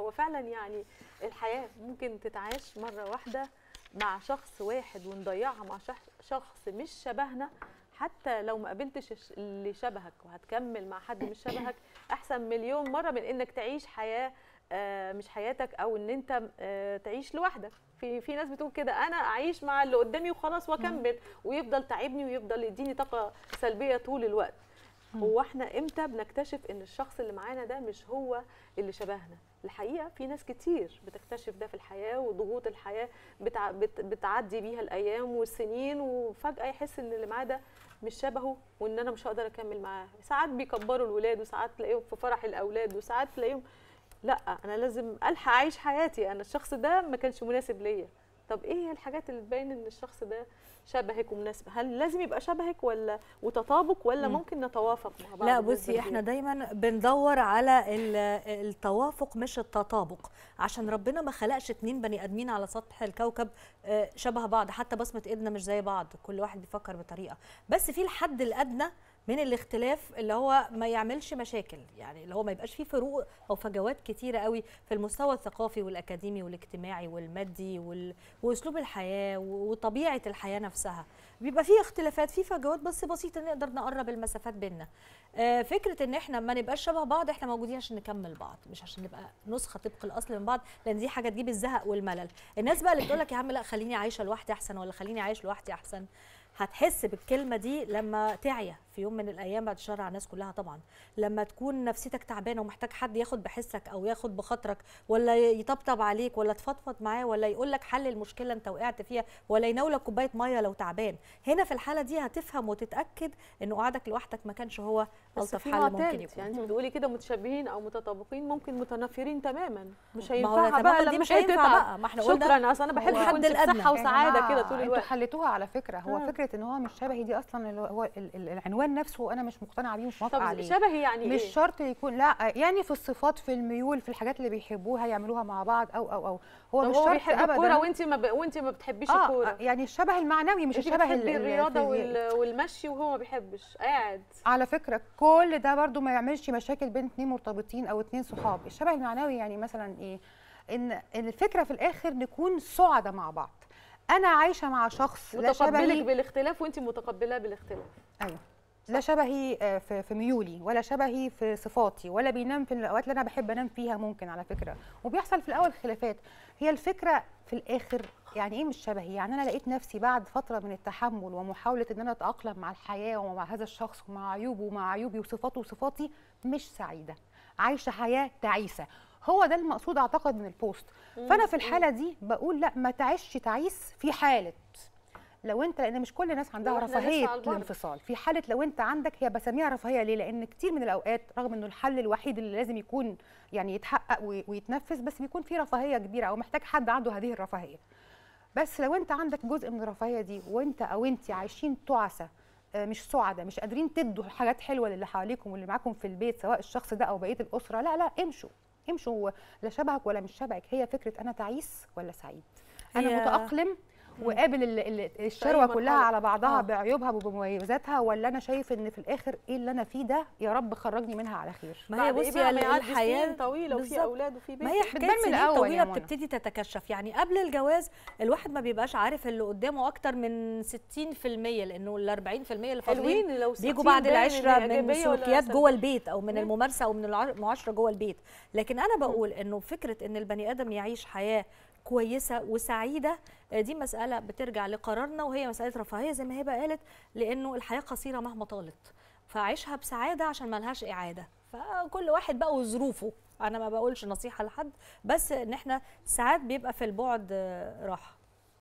هو فعلا يعني الحياه ممكن تتعاش مره واحده مع شخص واحد ونضيعها مع شخص مش شبهنا حتى لو ما قابلتش اللي شبهك وهتكمل مع حد مش شبهك احسن مليون مره من انك تعيش حياه آه، مش حياتك او ان انت آه، تعيش لوحدك في في ناس بتقول كده انا اعيش مع اللي قدامي وخلاص واكمل ويفضل تعبني ويفضل يديني طاقه سلبيه طول الوقت هو احنا امتى بنكتشف ان الشخص اللي معانا ده مش هو اللي شبهنا الحقيقه في ناس كتير بتكتشف ده في الحياه وضغوط الحياه بتع... بت... بتعدي بيها الايام والسنين وفجاه يحس ان اللي معاه ده مش شبهه وان انا مش هقدر اكمل معاه ساعات بيكبروا الولاد وساعات تلاقيهم في فرح الاولاد وساعات تلاقيهم لا انا لازم الحق اعيش حياتي انا الشخص ده ما كانش مناسب ليا طب ايه هي الحاجات اللي تبين ان الشخص ده شبهك ومناسب هل لازم يبقى شبهك ولا وتطابق ولا ممكن نتوافق مع بعض لا بصي احنا دايما بندور على التوافق مش التطابق عشان ربنا ما خلقش اتنين بني ادمين على سطح الكوكب آه، شبه بعض حتى بصمه ايدنا مش زي بعض كل واحد بيفكر بطريقه بس في الحد الادنى من الاختلاف اللي هو ما يعملش مشاكل يعني اللي هو ما يبقاش فيه فروق او فجوات كتيره قوي في المستوى الثقافي والاكاديمي والاجتماعي والمادي وال... واسلوب الحياه وطبيعه الحياه نفسها بيبقى فيه اختلافات فيه فجوات بس بسيطه نقدر نقرب المسافات بيننا آه، فكره ان احنا ما نبقاش شبه بعض احنا موجودين عشان نكمل بعض مش عشان نبقى نسخه طبق الاصل من بعض لان دي حاجه تجيب الزهق والملل الناس بقى اللي بتقول لك يا عم لا خليني عايشه لوحدي احسن ولا خليني عايش لوحدي احسن هتحس بالكلمه دي لما تعيا في يوم من الايام على الناس كلها طبعا لما تكون نفسيتك تعبانه ومحتاج حد ياخد بحسك او ياخد بخاطرك ولا يطبطب عليك ولا تفضفض معاه ولا يقول لك حل المشكله انت وقعت فيها ولا يناولك كوبايه ميه لو تعبان هنا في الحاله دي هتفهم وتتاكد ان قعدك لوحدك ما كانش هو الطف حل ممكن يكون يعني انت بتقولي كده متشابهين او متطابقين ممكن متنافرين تماما مش هينفع بقى دي مش هينفع بقى ما احنا قلنا شكرا اصل انا بحب حد الادنى صحه وسعاده كده طول أيوة. الوقت حليتوها على فكره هو فكره ان هو مش شبهي دي اصلا هو العنوان العنوان نفسه انا مش مقتنعه بيه مش موافقه عليه شبه يعني مش إيه؟ شرط يكون لا يعني في الصفات في الميول في الحاجات اللي بيحبوها يعملوها مع بعض او او او هو مش هو شرط ابدا الكوره وانت ما ب... وانت ما بتحبيش آه الكوره يعني الشبه المعنوي مش الشبه الرياضه وال... والمشي وهو ما بيحبش قاعد على فكره كل ده برده ما يعملش مشاكل بين اثنين مرتبطين او اثنين صحاب الشبه المعنوي يعني مثلا ايه ان الفكره في الاخر نكون سعداء مع بعض انا عايشه مع شخص متقبلك بالاختلاف وانت متقبلاه بالاختلاف ايوه لا شبهي آه، في ميولي ولا شبهي في صفاتي ولا بينام في الاوقات اللي انا بحب انام فيها ممكن على فكره وبيحصل في الاول خلافات هي الفكره في الاخر يعني ايه مش شبهي يعني انا لقيت نفسي بعد فتره من التحمل ومحاوله ان انا اتاقلم مع الحياه ومع هذا الشخص ومع عيوبه ومع عيوبي وصفاته وصفاتي مش سعيده عايشه حياه تعيسه هو ده المقصود اعتقد من البوست فانا في الحاله دي بقول لا ما تعيش تعيس في حاله لو انت لان مش كل الناس عندها رفاهيه الانفصال في حاله لو انت عندك هي بسميها رفاهيه ليه لان كتير من الاوقات رغم انه الحل الوحيد اللي لازم يكون يعني يتحقق ويتنفذ بس بيكون في رفاهيه كبيره او محتاج حد عنده هذه الرفاهيه بس لو انت عندك جزء من الرفاهيه دي وانت او انت عايشين تعسه آه، مش سعداء مش قادرين تدوا حاجات حلوه للي حواليكم واللي معاكم في البيت سواء الشخص ده او بقيه الاسره لا لا امشوا امشوا لا شبهك ولا مش شبهك هي فكره انا تعيس ولا سعيد انا متاقلم وقابل الشروه كلها على بعضها آه. بعيوبها وبمميزاتها ولا انا شايف ان في الاخر ايه اللي انا فيه ده يا رب خرجني منها على خير ما هي بصي إيه يعني ما الحياه طويله وفي اولاد وفي بيت ما هي حكايه طويله بتبتدي تتكشف يعني قبل الجواز الواحد ما بيبقاش عارف اللي قدامه اكتر من 60% لانه ال 40% اللي فاضلين بيجوا بعد العشره من سلوكيات جوه البيت او من الممارسه او من المعاشره جوه البيت لكن انا بقول انه فكره ان البني ادم يعيش حياه كويسه وسعيده آه، دي مساله بترجع لقرارنا وهي مساله رفاهيه زي ما هبه قالت لانه الحياه قصيره مهما طالت فعيشها بسعاده عشان ملهاش اعاده فكل واحد بقى وظروفه انا ما بقولش نصيحه لحد بس ان احنا ساعات بيبقى في البعد آه، راحه